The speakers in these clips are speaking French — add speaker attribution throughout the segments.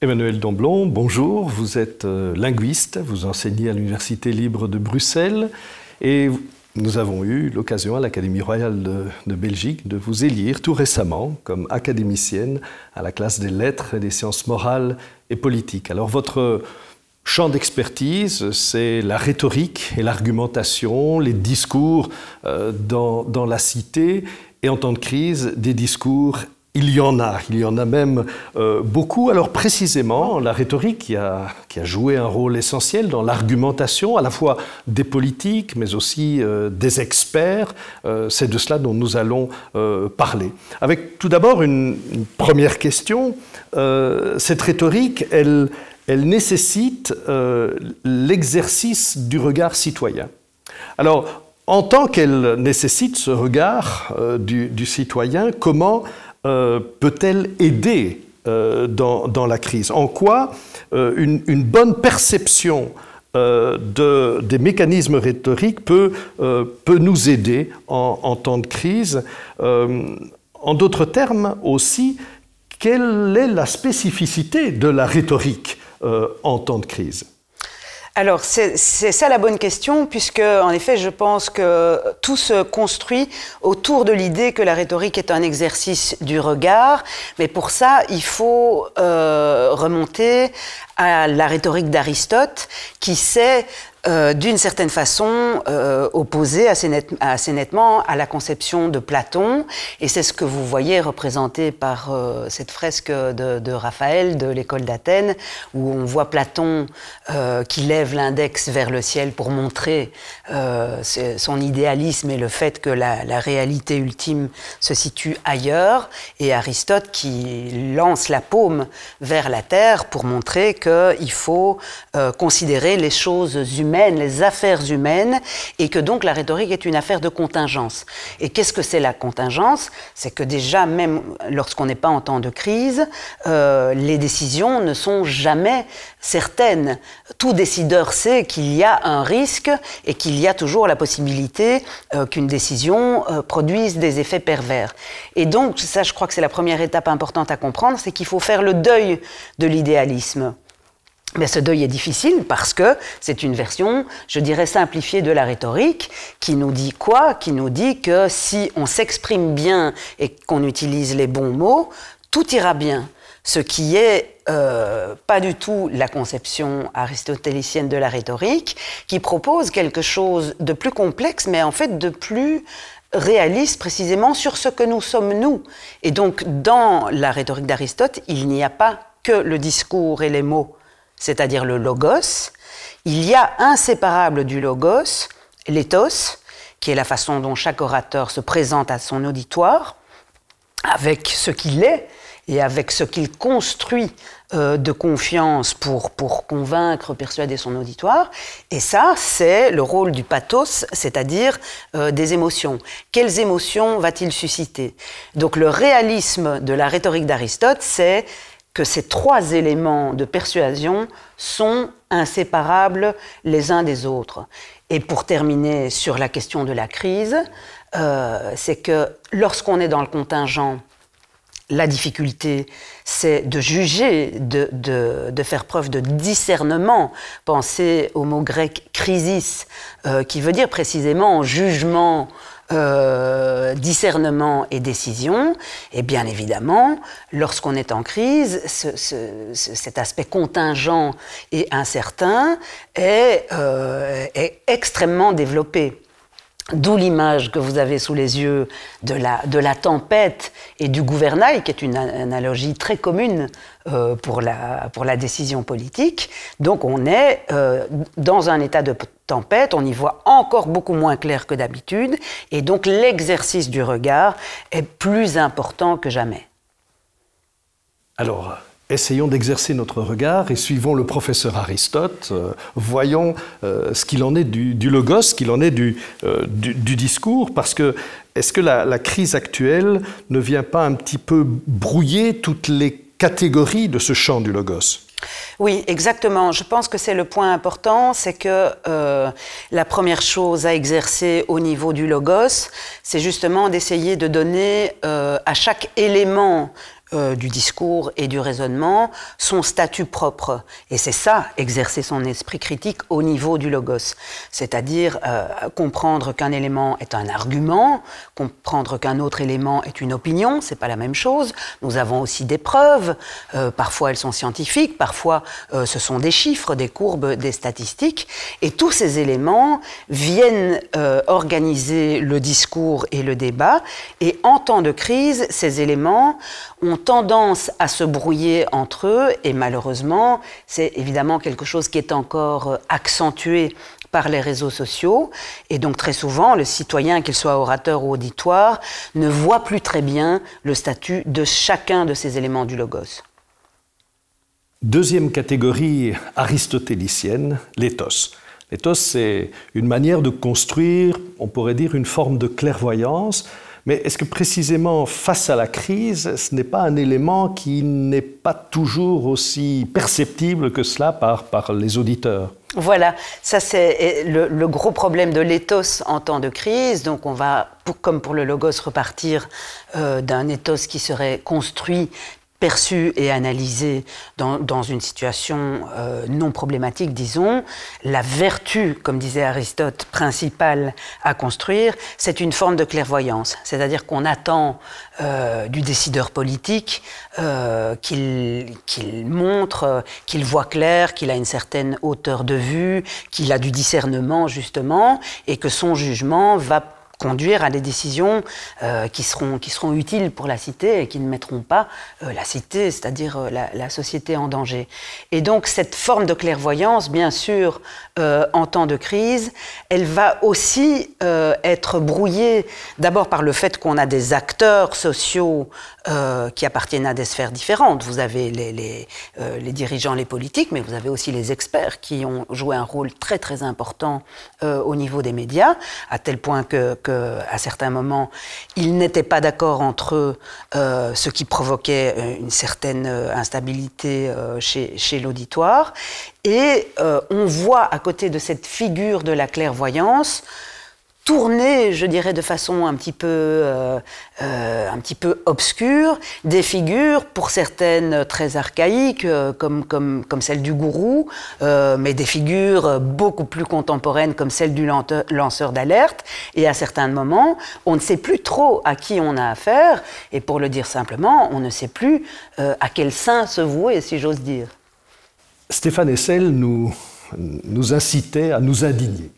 Speaker 1: Emmanuel Domblon, bonjour. Vous êtes euh, linguiste, vous enseignez à l'Université libre de Bruxelles et nous avons eu l'occasion à l'Académie royale de, Belgique de vous élire tout récemment comme académicienne à la classe des lettres et des sciences morales et politiques. Alors votre champ d'expertise, c'est la rhétorique et l'argumentation, les discours euh, dans, dans la cité et en temps de crise, des discours il y en a, il y en a même euh, beaucoup. Alors précisément, la rhétorique qui a, joué un rôle essentiel dans l'argumentation à la fois des politiques, mais aussi euh, des experts, euh, c'est de cela dont nous allons parler. Avec tout d'abord une, première question. cette rhétorique, elle, nécessite l'exercice du regard citoyen. Alors, en tant qu'elle nécessite ce regard du, citoyen, comment euh, peut-elle aider euh, dans, la crise En quoi euh, une, bonne perception des mécanismes rhétoriques peut, nous aider en, temps de crise En d'autres termes aussi, quelle est la spécificité de la rhétorique en temps de crise
Speaker 2: alors, c'est ça la bonne question, puisque, en effet, je pense que tout se construit autour de l'idée que la rhétorique est un exercice du regard. Mais pour ça, il faut euh, remonter à la rhétorique d'Aristote, qui sait euh, d'une certaine façon opposé euh, opposée assez, nettement à la conception de Platon. Et c'est ce que vous voyez représenté par euh, cette fresque de, Raphaël de l'école d'Athènes, où on voit Platon qui lève l'index vers le ciel pour montrer son idéalisme et le fait que la, la réalité ultime se situe ailleurs, et Aristote qui lance la paume vers la terre pour montrer qu'il faut considérer les choses humaines les affaires humaines, et que donc la rhétorique est une affaire de contingence. Et qu'est-ce que c'est la contingence C'est que déjà, même lorsqu'on n'est pas en temps de crise, euh, les décisions ne sont jamais certaines. Tout décideur sait qu'il y a un risque et qu'il y a toujours la possibilité euh, qu'une décision euh, produise des effets pervers. Et donc, ça, je crois que c'est la première étape importante à comprendre, c'est qu'il faut faire le deuil de l'idéalisme. Mais ce deuil est difficile parce que c'est une version, je dirais, simplifiée de la rhétorique qui nous dit quoi Qui nous dit que si on s'exprime bien et qu'on utilise les bons mots, tout ira bien. Ce qui est euh, pas du tout la conception aristotélicienne de la rhétorique, qui propose quelque chose de plus complexe, mais en fait de plus réaliste précisément sur ce que nous sommes nous. Et donc dans la rhétorique d'Aristote, il n'y a pas que le discours et les mots c'est-à-dire le logos, il y a inséparable du logos l'éthos, qui est la façon dont chaque orateur se présente à son auditoire, avec ce qu'il est et avec ce qu'il construit euh, de confiance pour, pour convaincre, persuader son auditoire. Et ça, c'est le rôle du pathos, c'est-à-dire euh, des émotions. Quelles émotions va-t-il susciter Donc le réalisme de la rhétorique d'Aristote, c'est que ces trois éléments de persuasion sont inséparables les uns des autres. Et pour terminer sur la question de la crise, euh, c'est que lorsqu'on est dans le contingent, la difficulté, c'est de juger, de, faire preuve de discernement. Pensez au mot grec crisis, euh, qui veut dire précisément jugement, euh, discernement et décision. Et bien évidemment, lorsqu'on est en crise, cet aspect contingent et incertain est, euh, est extrêmement développé. D'où l'image que vous avez sous les yeux de la, tempête et du gouvernail, qui est une analogie très commune euh, pour, la, décision politique. Donc on est euh, dans un état de tempête, on y voit encore beaucoup moins clair que d'habitude, et donc l'exercice du regard est plus important que jamais.
Speaker 1: Alors, essayons d'exercer notre regard et suivons le professeur Aristote, euh, voyons euh, ce qu'il en est du, logos, ce qu'il en est euh, du, discours, parce que est-ce que la, la, crise actuelle ne vient pas un petit peu brouiller toutes les catégories de ce champ du logos
Speaker 2: oui, exactement. Je pense que c'est le point important, c'est que la première chose à exercer au niveau du logos, c'est justement d'essayer de donner à chaque élément euh, du discours et du raisonnement, son statut propre. Et c'est ça, exercer son esprit critique au niveau du logos. C'est-à-dire euh, comprendre qu'un élément est un argument, comprendre qu'un autre élément est une opinion, c'est pas la même chose. Nous avons aussi des preuves, euh, parfois elles sont scientifiques, parfois ce sont des chiffres, des courbes, des statistiques. Et tous ces éléments viennent organiser le discours et le débat. Et en temps de crise, ces éléments ont tendance à se brouiller entre eux et malheureusement, c'est évidemment quelque chose qui est encore euh, accentué par les réseaux sociaux. Et donc très souvent, le citoyen, qu'il soit orateur ou auditoire, ne voit plus très bien le statut de chacun de ces éléments du logos.
Speaker 1: Deuxième catégorie aristotélicienne, l'éthos. L'éthos, c'est une manière de construire, on pourrait dire, une forme de clairvoyance mais est-ce que précisément face à la crise, ce n'est pas un élément qui n'est pas toujours aussi perceptible que cela par, les auditeurs
Speaker 2: voilà, ça c'est le, gros problème de l'éthos en temps de crise. Donc on va, comme pour le logos, repartir euh, d'un éthos qui serait construit perçu et analysé dans, une situation euh, non problématique, disons, la vertu, comme disait Aristote, principale à construire, c'est une forme de clairvoyance. C'est-à-dire qu'on attend euh, du décideur politique euh, qu'il montre, qu'il voit clair, qu'il a une certaine hauteur de vue, qu'il a du discernement, justement, et que son jugement va conduire à des décisions euh, qui, seront, qui seront utiles pour la cité et qui ne mettront pas euh, la cité, c'est-à-dire euh, la, société en danger. Et donc cette forme de clairvoyance, bien sûr, en temps de crise, elle va aussi être brouillée d'abord par le fait qu'on a des acteurs sociaux qui appartiennent à des sphères différentes. Vous avez les, les, les, dirigeants, les politiques, mais vous avez aussi les experts qui ont joué un rôle très très important au niveau des médias, à tel point que à certains moments, ils n'étaient pas d'accord entre eux, euh, ce qui provoquait euh, une certaine euh, instabilité chez l'auditoire. Et on voit à côté de cette figure de la clairvoyance tourner, je dirais, de façon un petit peu, euh, euh, un petit peu obscure, des figures, pour certaines très archaïques, euh, comme, comme, comme celle du gourou, mais des figures beaucoup plus contemporaines, comme celle du lanceur d'alerte. Et à certains moments, on ne sait plus trop à qui on a affaire, et pour le dire simplement, on ne sait plus à quel saint se vouer, si j'ose dire.
Speaker 1: Stéphane Essel nous, nous incitait à nous indigner.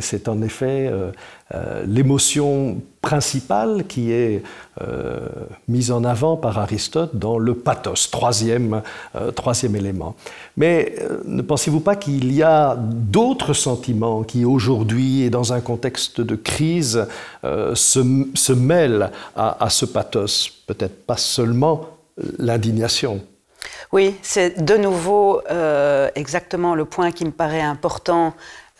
Speaker 1: C'est en effet euh, euh, l'émotion principale qui est euh, mise en avant par Aristote dans le pathos, troisième, troisième élément. Mais ne pensez-vous pas qu'il y a d'autres sentiments qui aujourd'hui et dans un contexte de crise se, mêlent à, ce pathos Peut-être pas seulement l'indignation.
Speaker 2: Oui, c'est de nouveau exactement le point qui me paraît important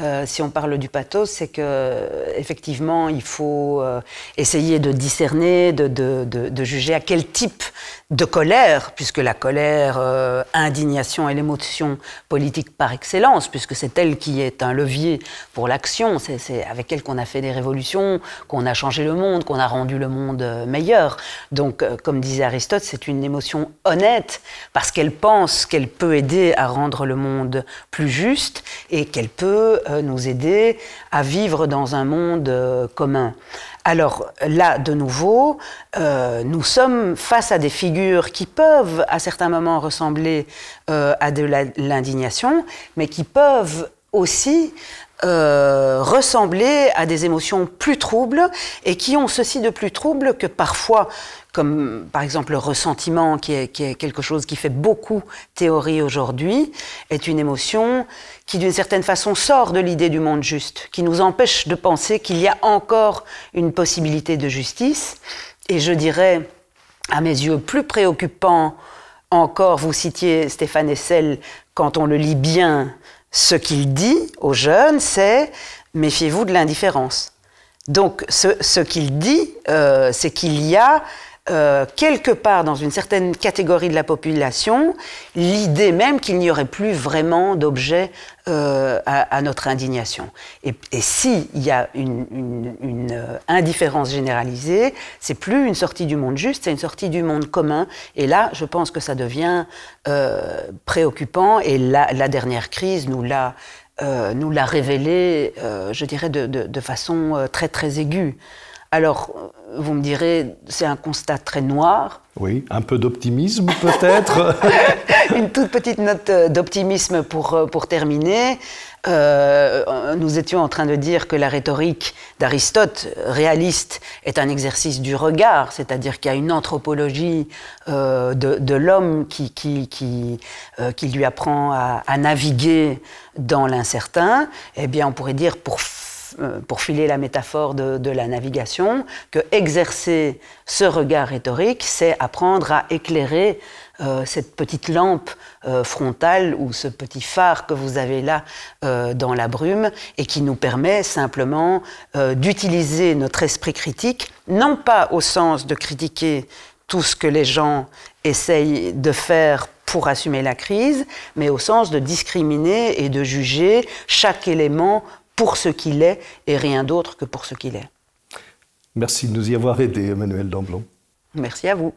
Speaker 2: euh, si on parle du pathos, c'est que effectivement, il faut euh, essayer de discerner, de, de, de, juger à quel type de colère, puisque la colère, euh, indignation est l'émotion politique par excellence, puisque c'est elle qui est un levier pour l'action. C'est avec elle qu'on a fait des révolutions, qu'on a changé le monde, qu'on a rendu le monde meilleur. Donc, comme disait Aristote, c'est une émotion honnête parce qu'elle pense qu'elle peut aider à rendre le monde plus juste et qu'elle peut euh, nous aider à vivre dans un monde euh, commun. Alors là, de nouveau, euh, nous sommes face à des figures qui peuvent à certains moments ressembler à de l'indignation, mais qui peuvent aussi euh, ressembler à des émotions plus troubles et qui ont ceci de plus trouble que parfois, comme par exemple le ressentiment, qui est, qui est quelque chose qui fait beaucoup théorie aujourd'hui, est une émotion qui d'une certaine façon sort de l'idée du monde juste, qui nous empêche de penser qu'il y a encore une possibilité de justice. Et je dirais, à mes yeux, plus préoccupant encore, vous citiez Stéphane Hessel, quand on le lit bien, ce qu'il dit aux jeunes, c'est méfiez-vous de l'indifférence. Donc, ce, qu'il dit, euh, c'est qu'il y a euh, quelque part dans une certaine catégorie de la population l'idée même qu'il n'y aurait plus vraiment d'objet euh, à, notre indignation. Et, s'il y a une, euh, indifférence généralisée, c'est plus une sortie du monde juste, c'est une sortie du monde commun. Et là, je pense que ça devient préoccupant. Et la, dernière crise nous l'a révélé, je dirais, de, de façon très très aiguë. Alors, vous me direz, c'est un constat très noir.
Speaker 1: Oui, un peu d'optimisme peut-être.
Speaker 2: Une toute petite note euh, d'optimisme pour, euh, pour terminer. Euh, nous étions en train de dire que la rhétorique d'Aristote, réaliste, est un exercice du regard, c'est-à-dire qu'il y a une anthropologie de, de l'homme qui, qui, qui, qui, lui apprend à, à naviguer dans l'incertain. Eh bien, on pourrait dire pour euh, pour filer la métaphore de, la navigation, que exercer ce regard rhétorique, c'est apprendre à éclairer euh, cette petite lampe euh, frontale ou ce petit phare que vous avez là dans la brume et qui nous permet simplement d'utiliser notre esprit critique, non pas au sens de critiquer tout ce que les gens essayent de faire pour assumer la crise, mais au sens de discriminer et de juger chaque élément pour ce qu'il est et rien d'autre que pour ce qu'il est.
Speaker 1: Merci de nous y avoir aidé, Emmanuel Damblon.
Speaker 2: Merci à vous.